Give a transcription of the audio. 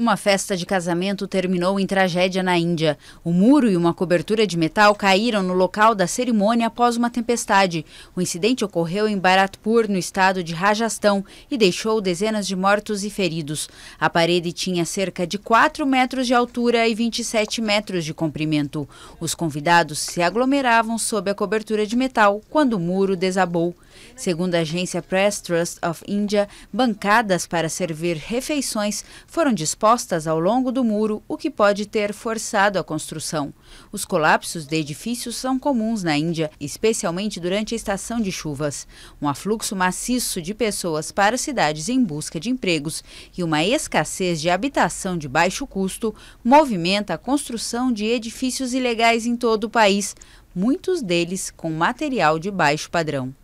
Uma festa de casamento terminou em tragédia na Índia. O muro e uma cobertura de metal caíram no local da cerimônia após uma tempestade. O incidente ocorreu em Bharatpur, no estado de Rajastão, e deixou dezenas de mortos e feridos. A parede tinha cerca de 4 metros de altura e 27 metros de comprimento. Os convidados se aglomeravam sob a cobertura de metal quando o muro desabou. Segundo a agência Press Trust of India, bancadas para servir refeições foram dispostas postas ao longo do muro, o que pode ter forçado a construção. Os colapsos de edifícios são comuns na Índia, especialmente durante a estação de chuvas. Um afluxo maciço de pessoas para cidades em busca de empregos e uma escassez de habitação de baixo custo movimenta a construção de edifícios ilegais em todo o país, muitos deles com material de baixo padrão.